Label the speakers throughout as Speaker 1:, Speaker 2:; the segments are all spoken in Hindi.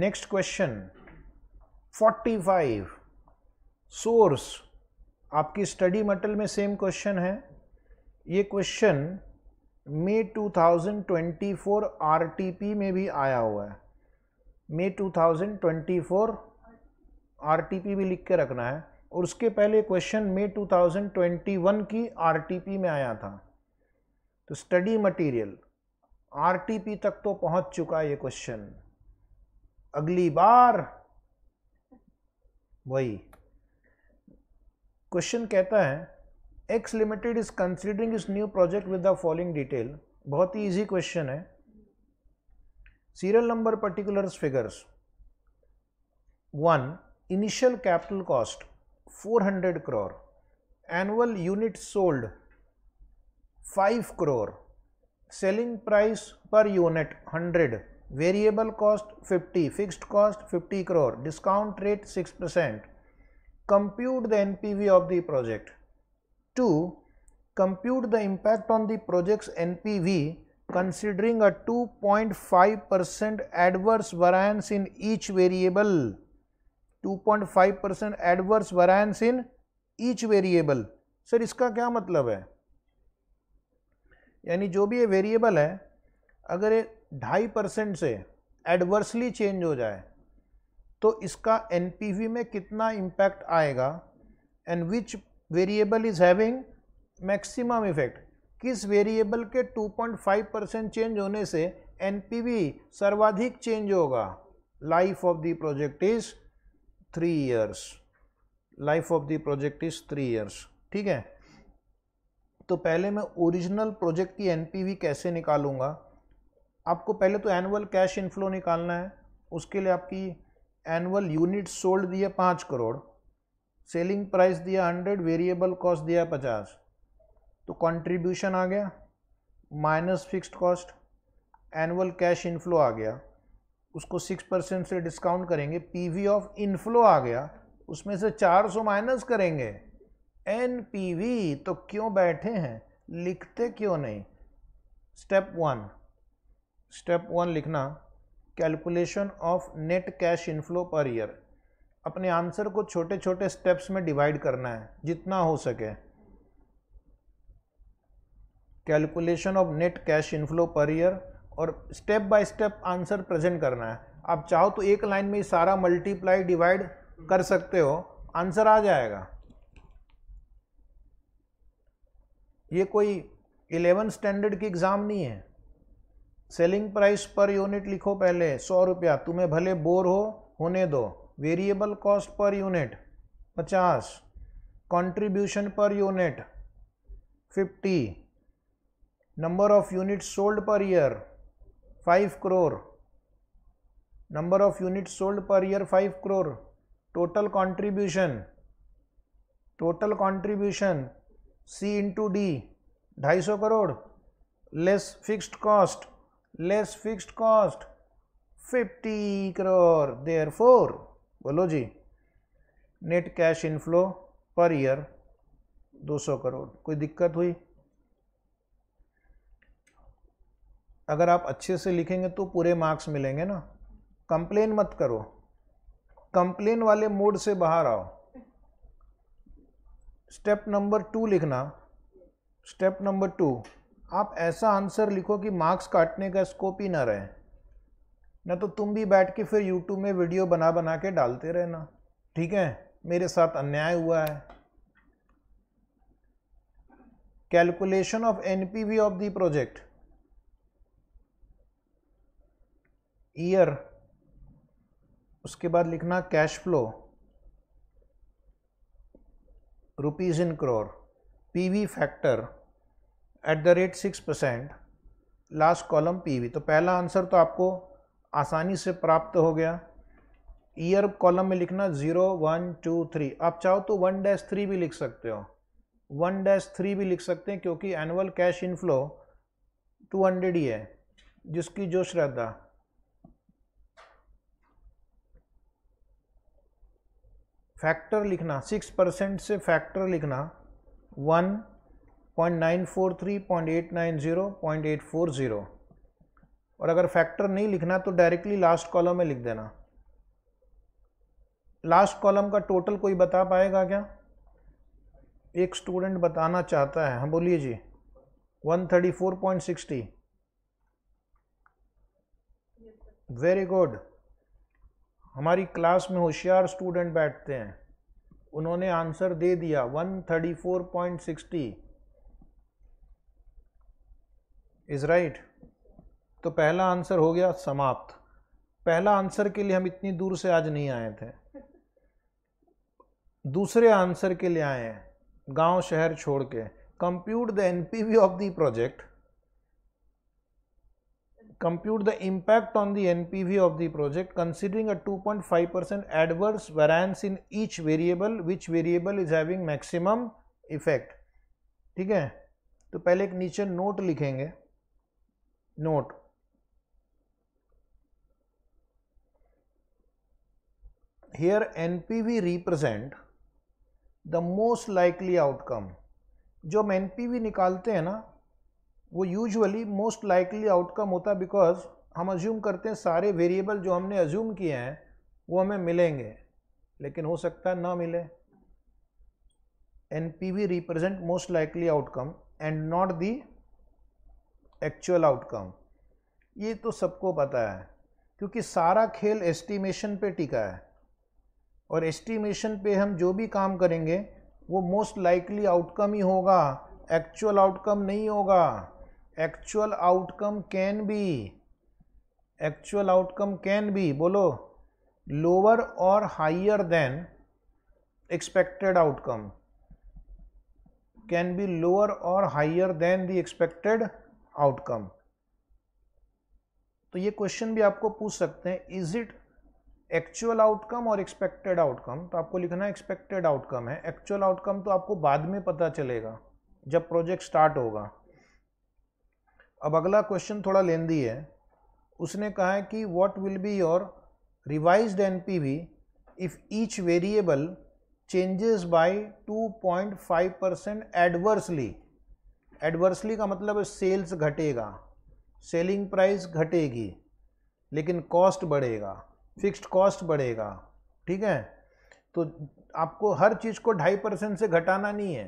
Speaker 1: next question 45 सोर्स आपकी स्टडी मटल में सेम क्वेश्चन है ये क्वेश्चन मई 2024 आरटीपी में भी आया हुआ है मई 2024 आरटीपी भी लिख के रखना है और उसके पहले क्वेश्चन मई 2021 की आरटीपी में आया था तो स्टडी मटेरियल आरटीपी तक तो पहुंच चुका है ये क्वेश्चन अगली बार वही क्वेश्चन कहता है एक्स लिमिटेड इज कंसिडरिंग इस new project with the following detail बहुत ही इजी क्वेश्चन है serial number particulars figures one initial capital cost 400 crore annual unit sold 5 crore selling price per unit variable cost 50 fixed cost 50 crore discount rate 6 percent compute the NPV of the project two compute the impact on the project's NPV considering a 2.5 percent adverse variance in each variable 2.5 percent adverse variance in each variable sir इसका क्या मतलब है यानी जो भी ये वेरिएबल है अगर ये ढाई परसेंट से एडवर्सली चेंज हो जाए तो इसका एन में कितना इम्पैक्ट आएगा and which variable is having maximum effect किस वेरिएबल के 2.5 परसेंट चेंज होने से एन सर्वाधिक चेंज होगा life of the project is three years life of the project is three years ठीक है तो पहले मैं ओरिजिनल प्रोजेक्ट की एन कैसे निकालूंगा आपको पहले तो एनुअल कैश इनफ्लो निकालना है उसके लिए आपकी एनुअल यूनिट सोल्ड दी है पाँच करोड़ सेलिंग प्राइस दिया हंड्रेड वेरिएबल कॉस्ट दिया पचास तो कंट्रीब्यूशन आ गया minus fixed cost annual cash inflow आ गया उसको सिक्स परसेंट से डिस्काउंट करेंगे पीवी ऑफ इनफ्लो आ गया उसमें से चार सौ माइनस करेंगे एन पी वी तो क्यों बैठे हैं लिखते क्यों नहीं स्टेप वन स्टेप वन लिखना calculation of net cash inflow per year अपने आंसर को छोटे छोटे स्टेप्स में डिवाइड करना है जितना हो सके calculation of net cash inflow per year और step by step answer present करना है आप चाहो तो एक लाइन में सारा मल्टीप्लाई डिवाइड कर सकते हो आंसर आ जाएगा ये कोई इलेवन स्टैंडर्ड की एग्ज़ाम नहीं है सेलिंग प्राइस पर यूनिट लिखो पहले सौ रुपया तुम्हें भले बोर हो होने दो वेरिएबल कॉस्ट पर यूनिट पचास contribution per unit fifty number of unit sold per year five crore number of unit sold per year five crore total contribution total contribution C into D ढाई सौ crore less fixed cost less fixed cost 50 therefore बोलो जी net cash inflow per year 200 crore कोई दिक्कत हुई अगर आप अच्छे से लिखेंगे तो पूरे मार्क्स मिलेंगे ना कंप्लेन मत करो कंप्लेन वाले मोड से बाहर आओ स्टेप नंबर टू लिखना स्टेप नंबर टू आप ऐसा आंसर लिखो कि मार्क्स काटने का स्कोप ही ना रहे ना तो तुम भी बैठ के फिर यूट्यूब में वीडियो बना बना के डालते रहना ठीक है मेरे साथ अन्याय हुआ है calculation of NPV of the project year उसके बाद लिखना cash flow rupees in crore PV factor at the rate six percent last column PV तो पहला आंसर तो आपको आसानी से प्राप्त हो गया ईयर कॉलम में लिखना ज़ीरो वन टू थ्री आप चाहो तो वन डैश थ्री भी लिख सकते हो वन डैश थ्री भी लिख सकते हैं क्योंकि annual cash inflow two hundred ही है जिसकी जो श्रद्धा फैक्टर लिखना सिक्स परसेंट से फैक्टर लिखना वन 0.943, 0.840 और अगर फैक्टर नहीं लिखना तो डायरेक्टली लास्ट कॉलम में लिख देना लास्ट कॉलम का टोटल कोई बता पाएगा क्या एक स्टूडेंट बताना चाहता है हाँ बोलिए जी 134.60 वेरी गुड हमारी क्लास में होशियार स्टूडेंट बैठते हैं उन्होंने आंसर दे दिया 134.60 इज राइट तो पहला आंसर हो गया समाप्त पहला आंसर के लिए हम इतनी दूर से आज नहीं आए थे दूसरे आंसर के लिए आए हैं गांव शहर छोड़ के compute the NPV of the project compute the impact on the NPV of the project considering a 2.5 percent adverse variance in each variable which variable is having maximum effect ठीक है तो पहले एक नीचे नोट लिखेंगे note here NPV represent the most likely outcome जो हम एन निकालते हैं ना वो यूजुअली मोस्ट लाइकली आउटकम होता है बिकॉज हम अज्यूम करते हैं सारे वेरिएबल जो हमने अज्यूम किए हैं वो हमें मिलेंगे लेकिन हो सकता है ना मिले N P V represent most likely outcome and not the actual outcome ये तो सबको पता है क्योंकि सारा खेल एस्टिमेशन पे टिका है और एस्टिमेशन पे हम जो भी काम करेंगे वो मोस्ट लाइकली आउटकम ही होगा एक्चुअल आउटकम नहीं होगा actual outcome can be actual outcome can be बोलो लोअर और higher than expected outcome can be lower और higher than the expected outcome तो ये क्वेश्चन भी आपको पूछ सकते हैं इज इट एक्चुअल आउटकम और एक्सपेक्टेड आउटकम तो आपको लिखना है एक्सपेक्टेड आउटकम है एक्चुअल आउटकम तो आपको बाद में पता चलेगा जब प्रोजेक्ट स्टार्ट होगा अब अगला क्वेश्चन थोड़ा लेंदी है उसने कहा है कि what will be your revised NPV if each variable changes by 2.5 percent adversely adversely का मतलब है सेल्स घटेगा सेलिंग प्राइस घटेगी लेकिन कॉस्ट बढ़ेगा फिक्स्ड कॉस्ट बढ़ेगा ठीक है तो आपको हर चीज़ को ढाई परसेंट से घटाना नहीं है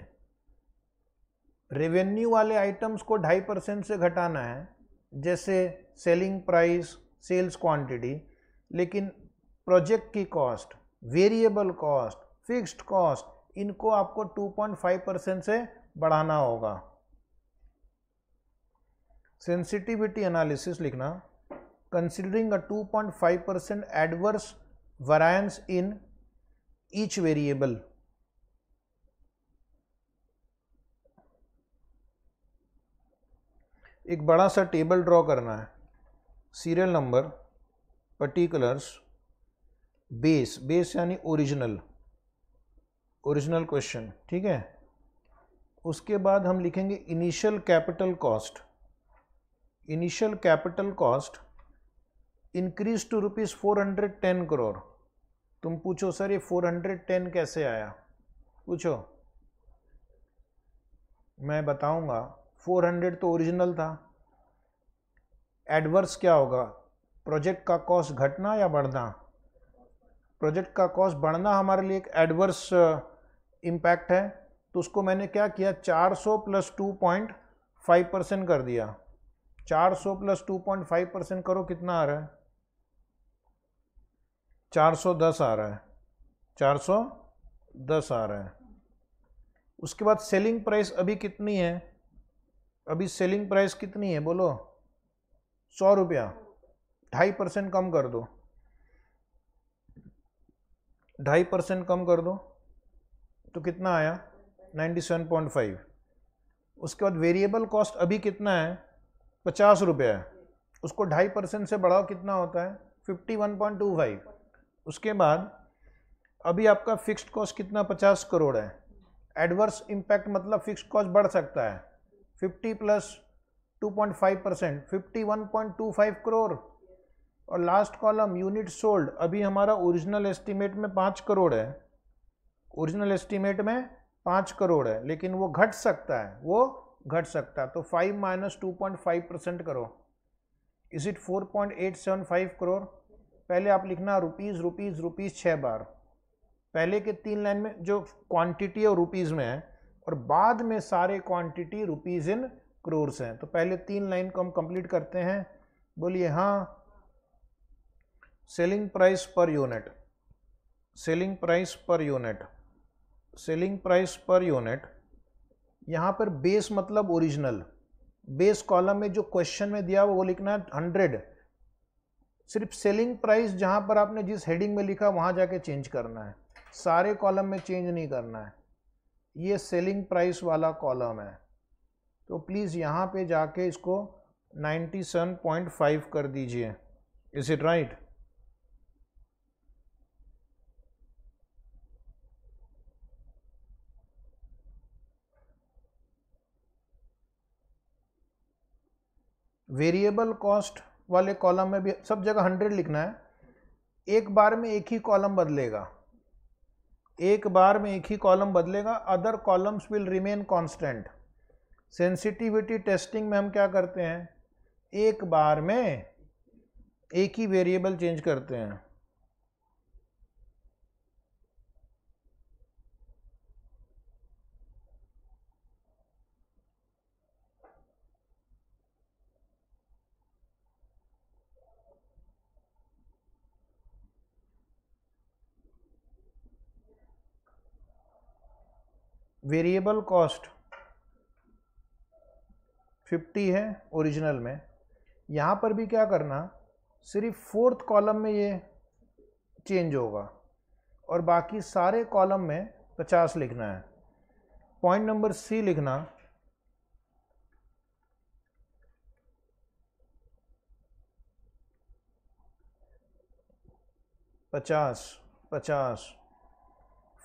Speaker 1: रेवेन्यू वाले आइटम्स को ढाई परसेंट से घटाना है जैसे सेलिंग प्राइस सेल्स क्वांटिटी लेकिन प्रोजेक्ट की cost variable cost fixed cost इनको आपको 2.5 परसेंट से बढ़ाना होगा सेंसिटिविटी एनालिसिस लिखना two point 2.5 percent adverse variance in each variable एक बड़ा सा टेबल ड्रॉ करना है serial number particulars base base यानी ओरिजिनल ओरिजिनल क्वेश्चन ठीक है उसके बाद हम लिखेंगे initial capital cost initial capital cost capital to rupees four hundred ten crore तुम पूछो सर ये फोर हंड्रेड टेन कैसे आया पूछो मैं बताऊंगा हंड्रेड तो ओरिजिनल था एडवर्स क्या होगा प्रोजेक्ट का कॉस्ट घटना या बढ़ना प्रोजेक्ट का कॉस्ट बढ़ना हमारे लिए एक एडवर्स इम्पैक्ट uh, है तो उसको मैंने क्या किया चार सौ plus two point five percent कर दिया चार सौ plus two point five percent करो कितना आ रहा है चार सौ दस आ रहा है चार सौ दस आ रहा है उसके बाद सेलिंग प्राइस अभी कितनी है अभी सेलिंग प्राइस कितनी है बोलो सौ रुपया ढाई परसेंट कम कर दो ढाई परसेंट कम कर दो तो कितना आया नाइन्टी सेवन पॉइंट फाइव उसके बाद वेरिएबल कॉस्ट अभी कितना है पचास रुपये है उसको ढाई परसेंट से बढ़ाओ कितना होता है fifty one point two five उसके बाद अभी आपका फिक्स्ड कॉस्ट कितना पचास करोड़ है एडवर्स इम्पैक्ट मतलब फिक्स्ड कॉस्ट बढ़ सकता है fifty plus two point five percent fifty one point two five crore और लास्ट कॉलम यूनिट सोल्ड अभी हमारा ओरिजिनल एस्टीमेट में पाँच करोड़ है ओरिजिनल एस्टीमेट में पाँच करोड़ है लेकिन वो घट सकता है वो घट सकता तो five minus two point five percent करो is it four point eight seven five crore पहले आप लिखना रुपीज़ रुपीज़ रुपीज़ छः बार पहले के तीन लाइन में जो क्वांटिटी है रुपीज़ में है और बाद में सारे क्वांटिटी रुपीज़ इन क्रोर्स हैं तो पहले तीन लाइन को हम कंप्लीट करते हैं बोलिए हाँ selling price per unit selling price per unit selling price per unit यहाँ पर बेस मतलब ओरिजिनल बेस कॉलम में जो क्वेश्चन में दिया वो लिखना है हंड्रेड सिर्फ सेलिंग प्राइस जहाँ पर आपने जिस हेडिंग में लिखा वहाँ जाके चेंज करना है सारे कॉलम में चेंज नहीं करना है ये सेलिंग प्राइस वाला कॉलम है तो प्लीज़ यहाँ पे जाके इसको 97.5 कर दीजिए is it right variable cost वाले कॉलम में भी सब जगह हंड्रेड लिखना है एक बार में एक ही कॉलम बदलेगा एक बार में एक ही कॉलम बदलेगा other columns will remain constant sensitivity testing में हम क्या करते हैं एक बार में एक ही वेरिएबल चेंज करते हैं वेरिएबल कॉस्ट 50 है ओरिजिनल में यहाँ पर भी क्या करना सिर्फ फोर्थ कॉलम में ये चेंज होगा और बाकी सारे कॉलम में 50 लिखना है पॉइंट नंबर सी लिखना पचास पचास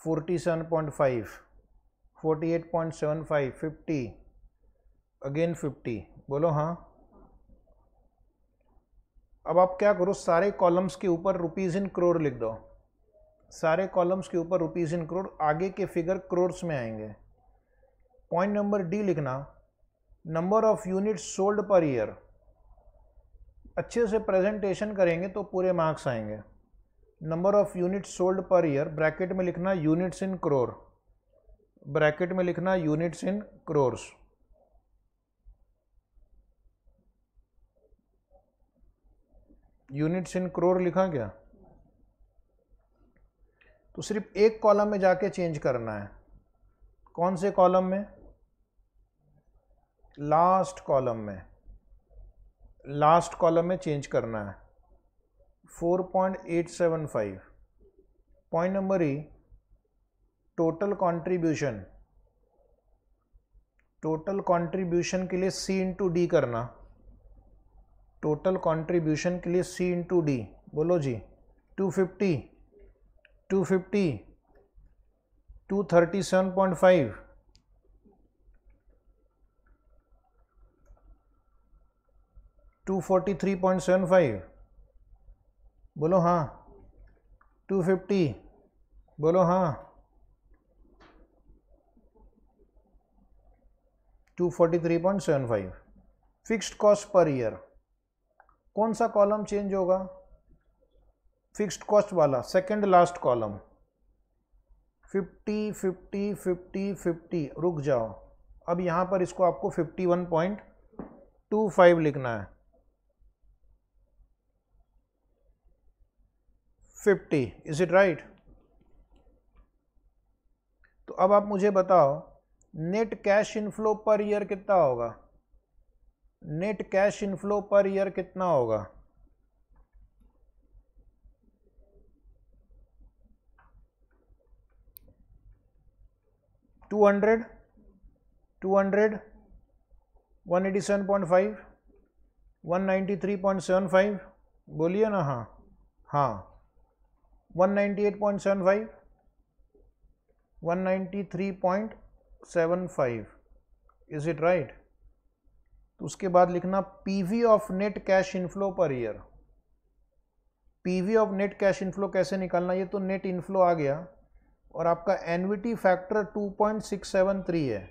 Speaker 1: forty seven point five 50 again 50 बोलो हाँ अब आप क्या करो सारे कॉलम्स के ऊपर रुपीज़ इन करोड़ लिख दो सारे कॉलम्स के ऊपर रुपीज़ इन करोड़ आगे के फिगर करोड़्स में आएंगे पॉइंट नंबर डी लिखना number of unit sold per year अच्छे से प्रेजेंटेशन करेंगे तो पूरे मार्क्स आएंगे number of unit sold per year bracket में लिखना यूनिट्स इन करोड़ ब्रैकेट में लिखना units in crores units in crore लिखा क्या तो सिर्फ एक कॉलम में जाके चेंज करना है कौन से कॉलम में लास्ट कॉलम में लास्ट कॉलम में चेंज करना है 4.875 point number E total contribution total contribution के लिए सी इंटू डी करना टोटल कंट्रीब्यूशन के लिए सी इंटू डी बोलो जी two fifty two fifty two thirty seven point five two forty three point seven five बोलो हाँ टू फिफ्टी बोलो हाँ 243.75 फिक्स्ड कॉस्ट पर ईयर कौन सा कॉलम चेंज होगा फिक्स्ड कॉस्ट वाला सेकंड लास्ट कॉलम 50 50 50 50 रुक जाओ अब यहां पर इसको आपको 51.25 लिखना है 50 इज इट राइट तो अब आप मुझे बताओ net cash inflow per year कितना होगा net cash inflow per year कितना होगा two hundred two hundred one eighty seven point five one ninety three point seven five बोलिए ना हाँ हाँ one ninety eight point seven five one ninety three point seven five is it right तो उसके बाद लिखना PV of net cash inflow per year PV of net cash inflow कैसे निकालना ये तो नेट इनफ्लो आ गया और आपका एनविटी फैक्टर 2.673 है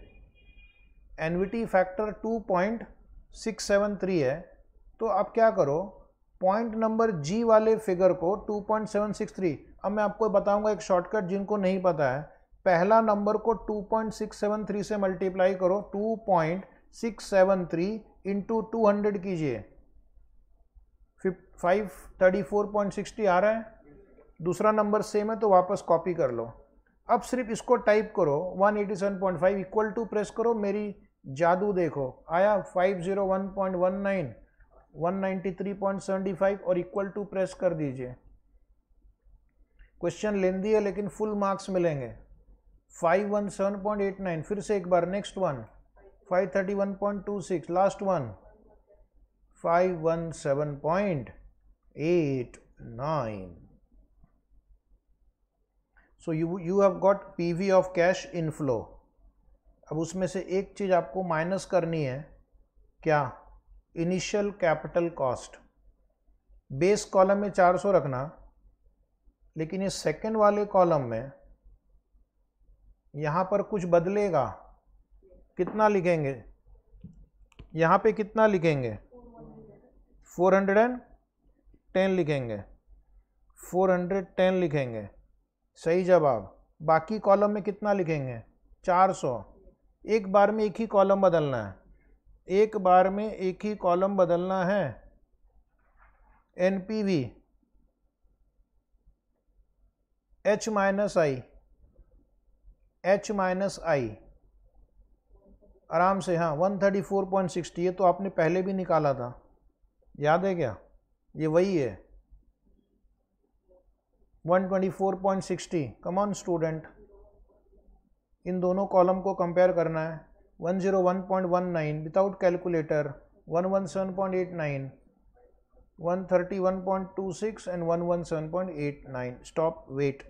Speaker 1: एनविटी फैक्टर 2.673 है तो आप क्या करो पॉइंट नंबर जी वाले फिगर को 2.763 अब मैं आपको बताऊंगा एक शॉर्टकट जिनको नहीं पता है पहला नंबर को 2.673 से मल्टीप्लाई करो 2.673 इंटू टू हंड्रेड कीजिए five thirty four point sixty आ रहा है दूसरा नंबर सेम है तो वापस कॉपी कर लो अब सिर्फ इसको टाइप करो 187.5 इक्वल टू प्रेस करो मेरी जादू देखो आया 501.19 193.75 और इक्वल टू प्रेस कर दीजिए क्वेश्चन लेंदी है लेकिन फुल मार्क्स मिलेंगे five one seven point eight nine फिर से एक बार next one five thirty one point two six last one five one seven point eight nine so you you have got PV of cash inflow अब उसमें से एक चीज़ आपको माइनस करनी है क्या initial capital cost base column में 400 रखना लेकिन ये सेकंड वाले कॉलम में यहाँ पर कुछ बदलेगा कितना लिखेंगे यहाँ पे कितना लिखेंगे फोर हंड्रेड एंड टेन लिखेंगे फोर हंड्रेड टेन लिखेंगे सही जवाब बाकी कॉलम में कितना लिखेंगे चार सौ एक बार में एक ही कॉलम बदलना है एक बार में एक ही कॉलम बदलना है N P V H minus I H minus I आराम से हाँ one thirty four point sixty ये तो आपने पहले भी निकाला था याद है क्या ये वही है one twenty four point sixty come on student इन दोनों कॉलम को कंपेयर करना है one zero one point one nine without calculator one one seven point eight nine one thirty one point two six and one one seven point eight nine stop wait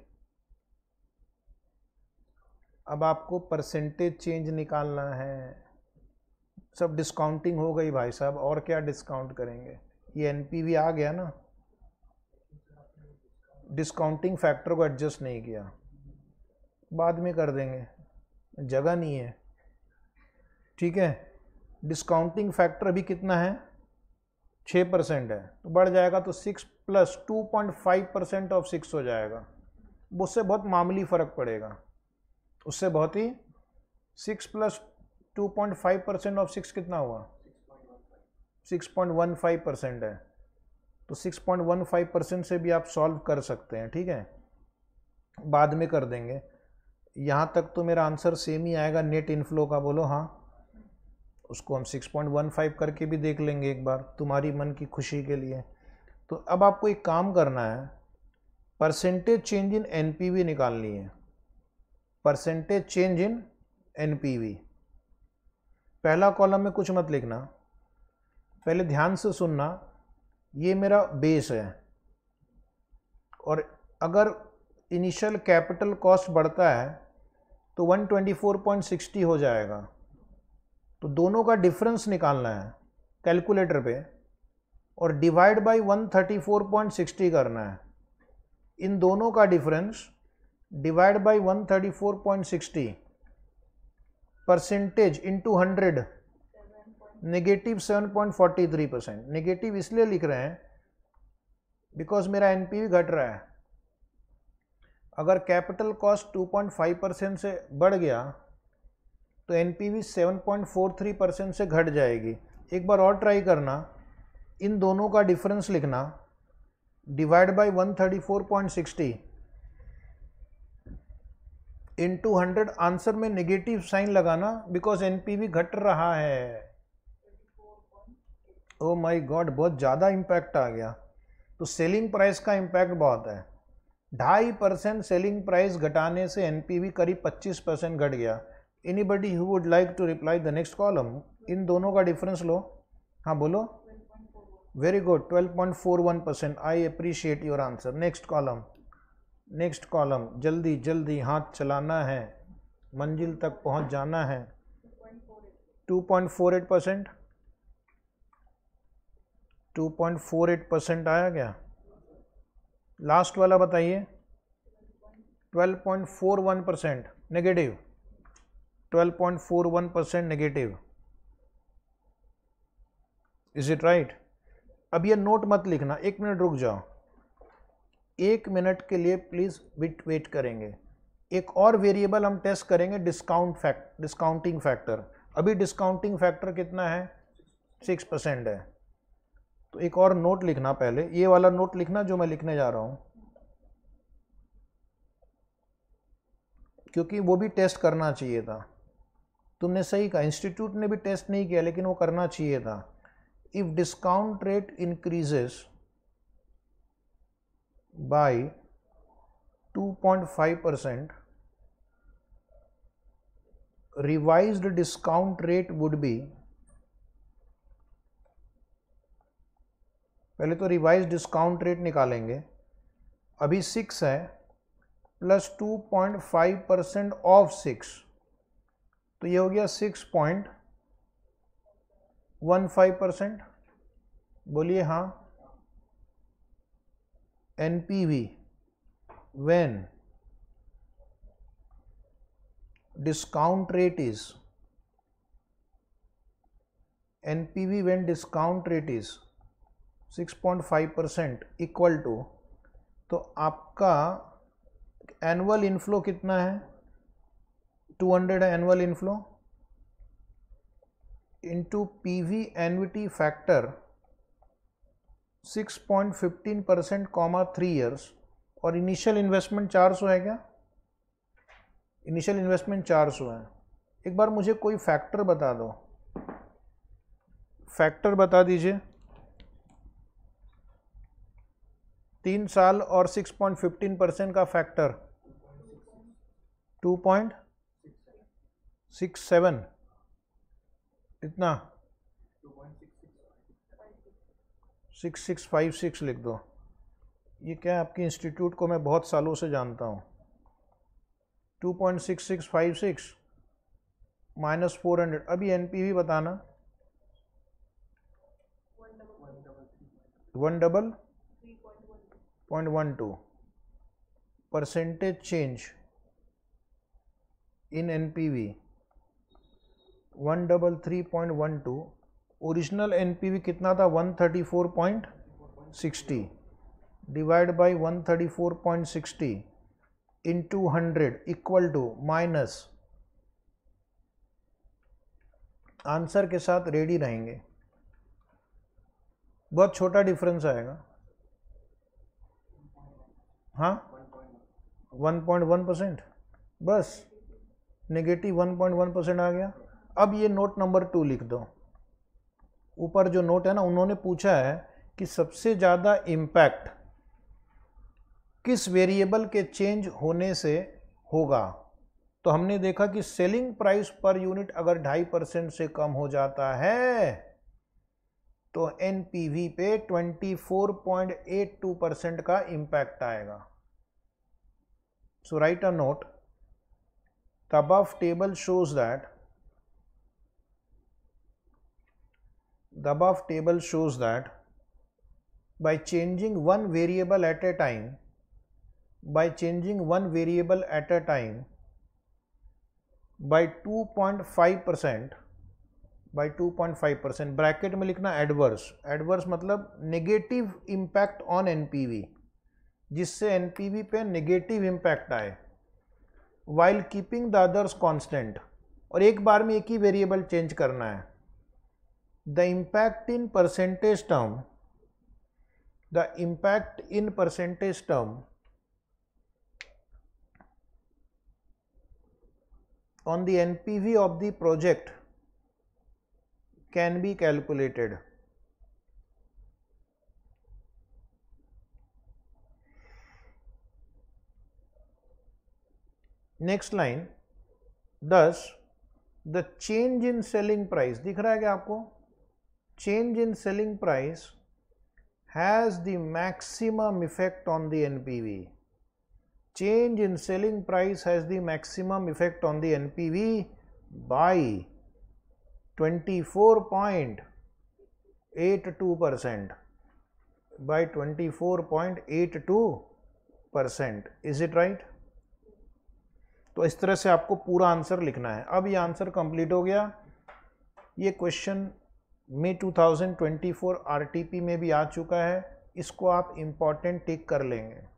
Speaker 1: अब आपको परसेंटेज चेंज निकालना है सब डिस्काउंटिंग हो गई भाई साहब और क्या डिस्काउंट करेंगे ये एन आ गया ना डिस्काउंटिंग फैक्टर को एडजस्ट नहीं किया बाद में कर देंगे जगह नहीं है ठीक है डिस्काउंटिंग फैक्टर अभी कितना है छः परसेंट है तो बढ़ जाएगा तो six plus two point five percent of six हो जाएगा उससे बहुत मामूली फ़र्क पड़ेगा उससे बहुत ही six plus two point five percent of six कितना हुआ six point one five percent है तो six point one five percent से भी आप सॉल्व कर सकते हैं ठीक है बाद में कर देंगे यहाँ तक तो मेरा आंसर सेम ही आएगा नेट इनफ्लो का बोलो हाँ उसको हम 6.15 करके भी देख लेंगे एक बार तुम्हारी मन की खुशी के लिए तो अब आपको एक काम करना है परसेंटेज चेंज इन एनपीवी निकालनी है परसेंटेज चेंज इन एनपीवी पहला कॉलम में कुछ मत लिखना पहले ध्यान से सुनना ये मेरा बेस है और अगर इनिशियल कैपिटल कॉस्ट बढ़ता है तो 124.60 हो जाएगा तो दोनों का डिफरेंस निकालना है कैलकुलेटर पे और डिवाइड बाय 134.60 करना है इन दोनों का difference divide by one thirty four point sixty percentage into hundred negative seven point forty three percent negative इसलिए लिख रहे हैं बिकॉज मेरा एन पी घट रहा है अगर capital cost two point five percent से बढ़ गया तो N P V seven point four three percent से घट जाएगी एक बार और ट्राई करना इन दोनों का डिफरेंस लिखना divide by one thirty four point sixty into hundred answer में नेगेटिव साइन लगाना बिकॉज एनपीवी घट रहा है ओ माय गॉड बहुत ज़्यादा इम्पैक्ट आ गया तो सेलिंग प्राइस का इम्पैक्ट बहुत है ढाई परसेंट सेलिंग प्राइस घटाने से एनपीवी करीब पच्चीस परसेंट घट गया anybody who would like to reply the next column इन दोनों का डिफरेंस लो हाँ बोलो very good twelve point four one percent I appreciate your answer next column next column जल्दी जल्दी हाथ चलाना है मंजिल तक पहुंच जाना है 2.48 परसेंट 2.48 परसेंट आया गया लास्ट वाला बताइए 12.41 percent negative 12.41 percent negative is it right अब ये नोट मत लिखना एक मिनट रुक जाओ एक मिनट के लिए प्लीज़ बिट वेट करेंगे एक और वेरिएबल हम टेस्ट करेंगे डिस्काउंट फैक्ट डिस्काउंटिंग फैक्टर अभी डिस्काउंटिंग फैक्टर कितना है सिक्स परसेंट है तो एक और नोट लिखना पहले ये वाला नोट लिखना जो मैं लिखने जा रहा हूँ क्योंकि वो भी टेस्ट करना चाहिए था तुमने सही कहा इंस्टीट्यूट ने भी टेस्ट नहीं किया लेकिन वो करना चाहिए था if discount rate increases by 2.5 percent revised discount rate would be पहले तो रिवाइज डिस्काउंट रेट निकालेंगे अभी सिक्स है plus two point five percent of six तो ये हो गया six point one five percent बोलिए हाँ NPV when discount rate is NPV when discount rate is 6.5 percent equal to तो आपका एनुअल इनफ्लो कितना है 200 है annual inflow P V annuity factor 6.15 percent comma three years और इनिशियल इन्वेस्टमेंट 400 है क्या इनिशियल इन्वेस्टमेंट 400 है एक बार मुझे कोई फैक्टर बता दो फैक्टर बता दीजिए तीन साल और 6.15 परसेंट का फैक्टर 2.67 इतना सिक्स सिक्स फाइव सिक्स लिख दो ये क्या है आपके इंस्टीट्यूट को मैं बहुत सालों से जानता हूँ two point six six five six minus four hundred अभी एन पी भी बताना one double point one two percentage change in N P V one double three point one two original N कितना था 134.60 divide by 134.60 into 100 equal to minus answer के साथ रेडी रहेंगे बहुत छोटा डिफरेंस आएगा हाँ 1.1 परसेंट बस नेगेटिव 1.1 परसेंट आ गया अब ये नोट नंबर टू लिख दो ऊपर जो नोट है ना उन्होंने पूछा है कि सबसे ज़्यादा इम्पैक्ट किस वेरिएबल के चेंज होने से होगा तो हमने देखा कि सेलिंग प्राइस पर यूनिट अगर ढाई परसेंट से कम हो जाता है तो एन पे 24.82 परसेंट का इम्पैक्ट आएगा so right a note the above table shows that The above table shows that by changing one variable at a time, by changing one variable at a time by 2.5 percent by 2.5 percent bracket में लिखना एडवर्स एडवर्स मतलब नेगेटिव इम्पैक्ट ऑन एनपीवी जिससे एनपीवी पे नेगेटिव इम्पैक्ट आए while keeping the others constant और एक बार में एक ही वेरिएबल चेंज करना है the impact in percentage term the impact in percentage term on the NPV of the project can be calculated. Next line, thus the change in selling price दिख रहा है क्या आपको change in selling price has the maximum effect on the NPV. Change in selling price has the maximum effect on the NPV by 24.82 percent by 24.82 percent is it right तो इस तरह से आपको पूरा आंसर लिखना है अब ये आंसर कंप्लीट हो गया ये क्वेश्चन మే 2024 RTP మే బి ఆ చుకా హై ఇస్కో ఆప్ ఇంపార్టెంట్ టిక్ కర్ లెంగే